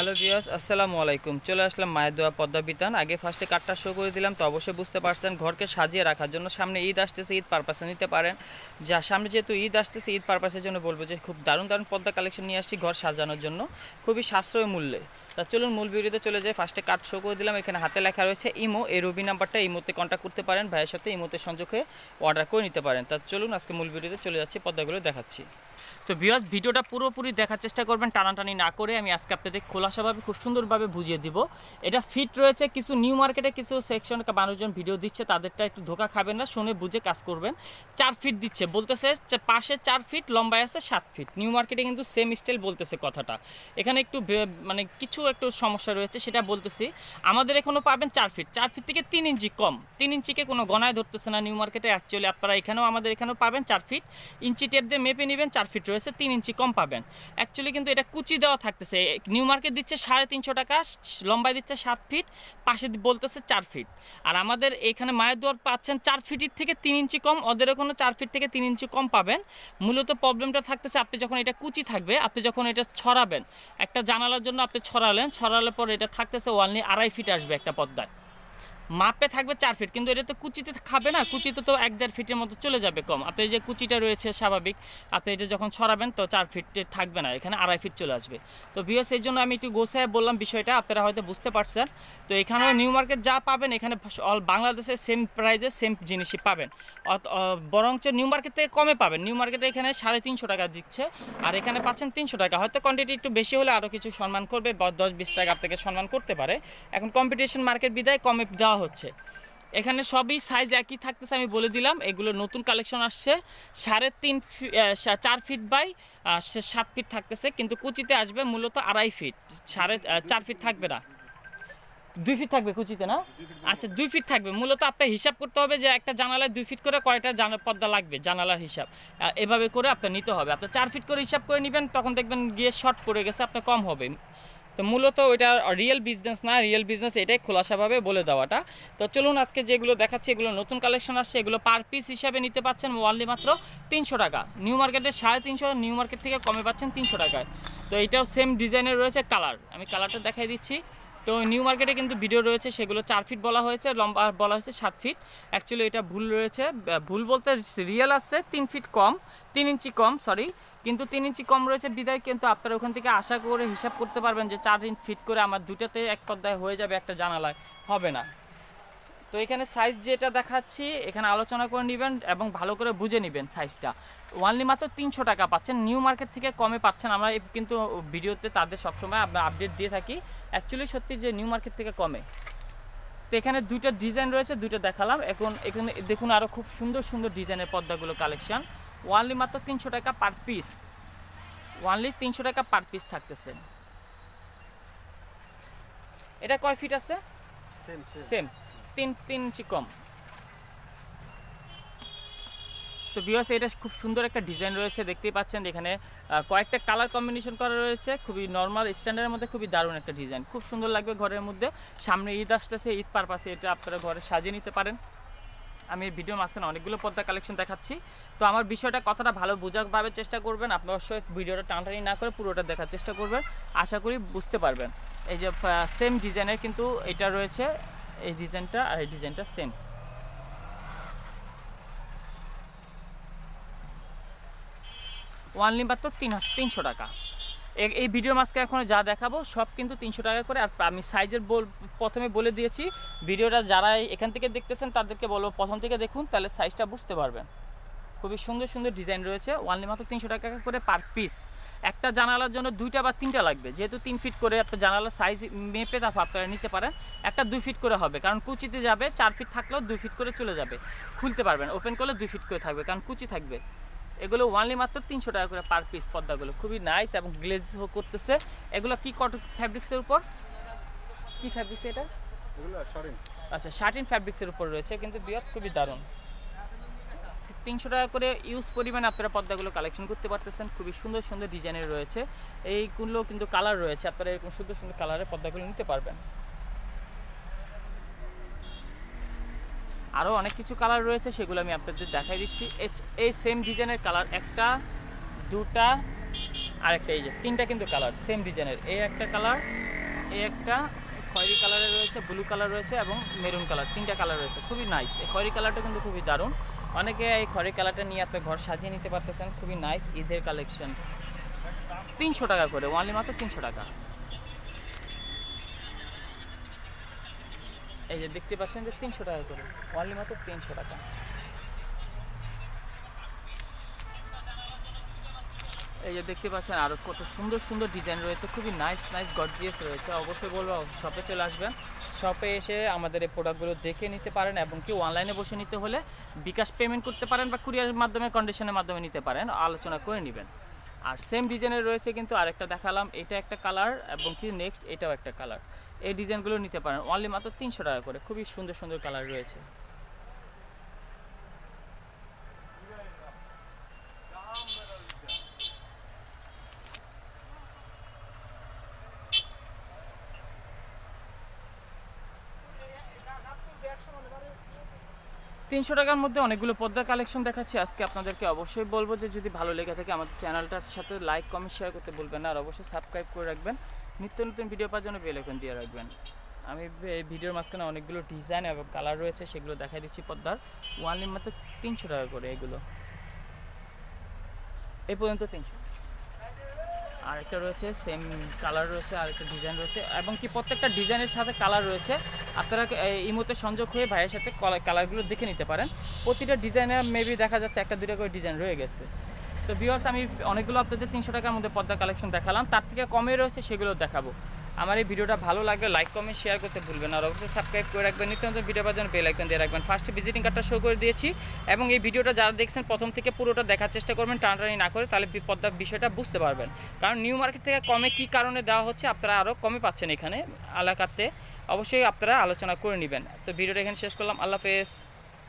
hello জিয়াস আসসালামু আলাইকুম চলে আসলাম মায়ের দোয়া বিতান আগে ফার্স্টে কাটটা শো করে দিলাম তো অবশ্যই বুঝতে পারছেন ঘরকে সাজিয়ে রাখার জন্য সামনে ঈদ আসতেছে ঈদ পারপাসে নিতে পারেন যা সামনে যেহেতু ঈদ আসতেছে ঈদ পারপাসের জন্য বলবো যে খুব দারুণ দারুণ পদ্মা কালেকশন নিয়ে আসছি ঘর সাজানোর জন্য খুবই সাশ্রয় মূল্যে তা চলুন মূল ভিডিওতে চলে যাই ফার্স্টে কার্ড শো করে দিলাম এখানে হাতে লেখা রয়েছে ইমো এই রবি নাম্বারটা ইমোতে কন্ট্যাক্ট করতে পারেন ভাইয়ের সাথে ইমোতে সংযোগ হয়ে অর্ডার করে নিতে পারেন তা চলুন আজকে মূল ভিডিওতে চলে যাচ্ছি পদ্মাগুলো দেখাচ্ছি তো ভিওয়াস ভিডিওটা পুরোপুরি দেখার চেষ্টা করবেন টানাটানি না করে আমি আজকে আপনাদের খোলাসাভাবে খুব সুন্দরভাবে বুঝিয়ে দিব এটা ফিট রয়েছে কিছু নিউ মার্কেটে কিছু সেকশন মানুষজন ভিডিও দিচ্ছে তাদেরটা একটু ধোকা খাবেন না শুনে বুঝে কাজ করবেন চার ফিট দিচ্ছে বলতেছে পাশে চার ফিট লম্বায় আছে সাত ফিট নিউ মার্কেটে কিন্তু সেম স্টাইল বলতেছে কথাটা এখানে একটু মানে কিছু একটু সমস্যা রয়েছে সেটা বলতেছি আমাদের এখনও পাবেন চার ফিট চার ফিট থেকে তিন ইঞ্চি কম তিন ইঞ্চিকে কোনো গণায় ধরতেছে না নিউ মার্কেটে অ্যাকচুয়ালি আপনারা এখানেও আমাদের এখানেও পাবেন চার ফিট ইঞ্চি টেপ দিয়ে মেপে নেবেন চার ফিট রয়েছে রয়েছে তিন ইঞ্চি কম পাবেন অ্যাকচুয়ালি কিন্তু এটা কুচি দেওয়া থাকতেছে নিউ মার্কেট দিচ্ছে সাড়ে তিনশো টাকা লম্বায় দিচ্ছে সাত ফিট পাশে বলতেছে চার ফিট আর আমাদের এখানে মায়ের দোয়ার পাচ্ছেন চার ফিটের থেকে তিন ইঞ্চি কম ওদের কোনো চার ফিট থেকে তিন ইঞ্চি কম পাবেন মূলত প্রবলেমটা থাকতেছে আপনি যখন এটা কুচি থাকবে আপনি যখন এটা ছড়াবেন একটা জানালার জন্য আপনি ছড়ালেন ছড়ালে পর এটা থাকতেছে ওয়ানলি আড়াই ফিট আসবে একটা পদ্মায় মাপে থাকবে চার ফিট কিন্তু এটা তো কুচিতে খাবে না কুচিতে তো এক দেড় ফিটের মতো চলে যাবে কম আপনি যে কুচিটা রয়েছে স্বাভাবিক আপনি এটা যখন ছড়াবেন তো চার ফিটে থাকবে না এখানে আড়াই ফিট চলে আসবে তো ভিও সেই জন্য আমি একটু গোছায় বললাম বিষয়টা আপনারা হয়তো বুঝতে পারছেন তো এখানে নিউ মার্কেট যা পাবেন এখানে অল বাংলাদেশে সেম প্রাইজে সেম জিনিসই পাবেন বরঞ্চ নিউ মার্কেট থেকে কমে পাবেন নিউ মার্কেটে এখানে সাড়ে তিনশো টাকা দিচ্ছে আর এখানে পাচ্ছেন তিনশো টাকা হয়তো কোয়ান্টিটি একটু বেশি হলে আরও কিছু সম্মান করবে দশ বিশ টাকা আপনাকে সম্মান করতে পারে এখন কম্পিটিশন মার্কেট বিদায় কমে দেওয়া দেওয়া হচ্ছে এখানে সবই সাইজ একই থাকতেছে আমি বলে দিলাম এগুলো নতুন কালেকশন আসছে সাড়ে তিন চার ফিট বাই সাত ফিট থাকতেছে কিন্তু কুচিতে আসবে মূলত আড়াই ফিট সাড়ে চার ফিট থাকবে না দুই ফিট থাকবে কুচিতে না আচ্ছা দুই ফিট থাকবে মূলত আপনার হিসাব করতে হবে যে একটা জানালায় দুই ফিট করে কয়টা জানা পদ্মা লাগবে জানালার হিসাব এভাবে করে আপনার নিতে হবে আপনার চার ফিট করে হিসাব করে নেবেন তখন দেখবেন গিয়ে শর্ট পড়ে গেছে আপনার কম হবে তো মূলত ওইটা রিয়েল বিজনেস না রিয়েল বিজনেস এটাই খোলাসাভাবে বলে দেওয়াটা তো চলুন আজকে যেগুলো দেখাচ্ছি এগুলো নতুন কালেকশন আসছে এগুলো পার পিস হিসাবে নিতে পাচ্ছেন ওয়ানলি মাত্র তিনশো টাকা নিউ মার্কেটে সাড়ে তিনশো নিউ মার্কেট থেকে কমে পাচ্ছেন তিনশো টাকায় তো এটাও সেম ডিজাইনের রয়েছে কালার আমি কালারটা দেখাই দিচ্ছি তো নিউ মার্কেটে কিন্তু ভিডিও রয়েছে সেগুলো চার ফিট বলা হয়েছে লম্বা বলা হয়েছে সাত ফিট অ্যাকচুয়ালি এটা ভুল রয়েছে ভুল বলতে রিয়েল আসছে তিন ফিট কম তিন ইঞ্চি কম সরি কিন্তু তিন ইঞ্চি কম রয়েছে বিদায় কিন্তু আপনারা ওখান থেকে আশা করে হিসাব করতে পারবেন যে চার ইঞ্চ ফিট করে আমার দুটাতে এক পর্দায় হয়ে যাবে একটা জানালায় হবে না তো এখানে সাইজ যেটা দেখাচ্ছি এখানে আলোচনা করে নেবেন এবং ভালো করে বুঝে নেবেন সাইজটা ওয়ানলি মাত্র তিনশো টাকা পাচ্ছেন নিউ মার্কেট থেকে কমে পাচ্ছেন আমরা কিন্তু ভিডিওতে তাদের সবসময় আপডেট দিয়ে থাকি অ্যাকচুয়ালি সত্যি যে নিউ মার্কেট থেকে কমে তো এখানে দুইটা ডিজাইন রয়েছে দুইটা দেখালাম এখন এখানে দেখুন আরও খুব সুন্দর সুন্দর ডিজাইনের পর্দাগুলো কালেকশান ওয়ানলি মাত্র তিনশো টাকা পার পিস ওয়ানলি তিনশো টাকা পার পিস থাকতেছে এটা কয় ফিট আছে সেম তিন তিন ইঞ্চি কম তো ভিওস এটা খুব সুন্দর একটা ডিজাইন রয়েছে দেখতেই পাচ্ছেন এখানে কয়েকটা কালার কম্বিনেশন করা রয়েছে খুবই নর্মাল স্ট্যান্ডার্ডের মধ্যে খুবই দারুণ একটা ডিজাইন খুব সুন্দর লাগবে ঘরের মধ্যে সামনে ঈদ আসতেছে ঈদ পারপাসে এটা আপনারা ঘরে সাজিয়ে নিতে পারেন আমি ভিডিওর মাঝখানে অনেকগুলো পর্দা কালেকশন দেখাচ্ছি তো আমার বিষয়টা কথাটা ভালো বোঝাভাবে চেষ্টা করবেন আপনার অবশ্যই ভিডিওটা টানটানি না করে পুরোটা দেখার চেষ্টা করবেন আশা করি বুঝতে পারবেন এই যে সেম ডিজাইনের কিন্তু এটা রয়েছে এই ডিজাইনটা আর এই ডিজাইনটা সেম ওয়ানলি তো তিন তিনশো টাকা এই ভিডিও মাস্কে এখন যা দেখাবো সব কিন্তু তিনশো টাকা করে আর আমি সাইজের বল প্রথমে বলে দিয়েছি ভিডিওটা যারা এখান থেকে দেখতেছেন তাদেরকে বলবো প্রথম থেকে দেখুন তাহলে সাইজটা বুঝতে পারবেন খুবই সুন্দর সুন্দর ডিজাইন রয়েছে ওয়ানলি মাত্র তিনশো টাকা করে পার পিস একটা জানালার জন্য দুইটা বা তিনটা লাগবে যেহেতু তিন ফিট করে একটা জানালার সাইজ মেপে তারপর আপনারা নিতে পারেন একটা দুই ফিট করে হবে কারণ কুচিতে যাবে চার ফিট থাকলেও দুই ফিট করে চলে যাবে খুলতে পারবেন ওপেন করলে দুই ফিট করে থাকবে কারণ কুচি থাকবে এগুলো ওয়ানলি মাত্র তিনশো টাকা করে পার পিস পর্দাগুলো খুবই নাইস এবং গ্লেজ করতেছে এগুলো কি কট ফ্যাব্রিক্সের উপর কি ফ্যাব্রিক্স এটা আচ্ছা শার্টিন ফ্যাব্রিক্সের উপর রয়েছে কিন্তু বিয়ার্স খুবই দারুণ তিনশো টাকা করে ইউজ পরিমাণে আপনারা পর্দাগুলো কালেকশন করতে পারতেছেন খুবই সুন্দর সুন্দর ডিজাইনের রয়েছে এইগুলো কিন্তু কালার রয়েছে আপনারা এরকম সুন্দর সুন্দর কালারের পর্দাগুলো নিতে পারবেন আরও অনেক কিছু কালার রয়েছে সেগুলো আমি আপনাদের দেখাই দিচ্ছি এই সেম ডিজাইনের কালার একটা দুটা আর একটা এই যে তিনটা কিন্তু কালার সেম ডিজাইনের এই একটা কালার এই একটা খয়েরি কালারে রয়েছে ব্লু কালার রয়েছে এবং মেরুন কালার তিনটা কালার রয়েছে খুবই নাইস এই খয়রি কালারটা কিন্তু খুবই দারুণ অনেকে এই খয়েরি কালারটা নিয়ে আপনার ঘর সাজিয়ে নিতে পারতেছেন খুবই নাইস ঈদের কালেকশন তিনশো টাকা করে ওয়ানলি মাত্র তিনশো টাকা এই যে দেখতে পাচ্ছেন যে তিনশো টাকা করে অনলি মাত্র তিনশো টাকা এই যে দেখতে পাচ্ছেন আরও কত সুন্দর সুন্দর ডিজাইন রয়েছে খুবই নাইস নাইস গর্জিয়াস রয়েছে অবশ্যই বলবো শপে চলে আসবেন শপে এসে আমাদের এই প্রোডাক্টগুলো দেখে নিতে পারেন এবং কি অনলাইনে বসে নিতে হলে বিকাশ পেমেন্ট করতে পারেন বা কুরিয়ারের মাধ্যমে কন্ডিশনের মাধ্যমে নিতে পারেন আলোচনা করে নেবেন আর সেম ডিজাইনের রয়েছে কিন্তু আরেকটা দেখালাম এটা একটা কালার এবং কি নেক্সট এটাও একটা কালার এই ডিজাইনগুলো নিতে পারেন অনলি মাত্র তিনশো টাকা করে খুবই সুন্দর সুন্দর কালার রয়েছে তিনশো টাকার মধ্যে অনেকগুলো পদ্মার কালেকশন দেখাচ্ছি আজকে আপনাদেরকে অবশ্যই বলবো যে যদি ভালো লেগে থাকে আমাদের চ্যানেলটার সাথে লাইক কমেন্ট শেয়ার করতে বলবেন আর অবশ্যই সাবস্ক্রাইব করে রাখবেন নিত্য নতুন ভিডিও পাওয়ার জন্য বেলেখন দিয়ে রাখবেন আমি এই ভিডিওর মাঝখানে অনেকগুলো ডিজাইন এবং কালার রয়েছে সেগুলো দেখাই দিচ্ছি পদ্মার ওয়ানলি মাত্র তিনশো টাকা করে এগুলো এ পর্যন্ত তিনশো আরেকটা রয়েছে সেম কালার রয়েছে আরেকটা ডিজাইন রয়েছে এবং কি প্রত্যেকটা ডিজাইনের সাথে কালার রয়েছে আপনারা এই মতো সংযোগ হয়ে ভাইয়ের সাথে কালারগুলো দেখে নিতে পারেন প্রতিটা ডিজাইনে মেবি দেখা যাচ্ছে একটা দুটা করে ডিজাইন রয়ে গেছে তো ভিওর্স আমি অনেকগুলো আপনাদের তিনশো টাকার মধ্যে পর্দা কালেকশন দেখালাম তার থেকে কমে রয়েছে সেগুলো দেখাবো আমার এই ভিডিওটা ভালো লাগলে লাইক কমেন্ট শেয়ার করতে ভুলবেন আর অবশ্যই সাবস্ক্রাইব করে রাখবেন নিত্য নতুন ভিডিও পাওয়ার জন্য বেল আইকন দিয়ে রাখবেন ফার্স্টে ভিজিটিং কার্ডটা শো করে দিয়েছি এবং এই ভিডিওটা যারা দেখছেন প্রথম থেকে পুরোটা দেখার চেষ্টা করবেন টানটানি না করে তাহলে পদ্মার বিষয়টা বুঝতে পারবেন কারণ নিউ মার্কেট থেকে কমে কি কারণে দেওয়া হচ্ছে আপনারা আরও কমে পাচ্ছেন এখানে এলাকাতে অবশ্যই আপনারা আলোচনা করে নেবেন তো ভিডিওটা এখানে শেষ করলাম আল্লাহ হাফেজ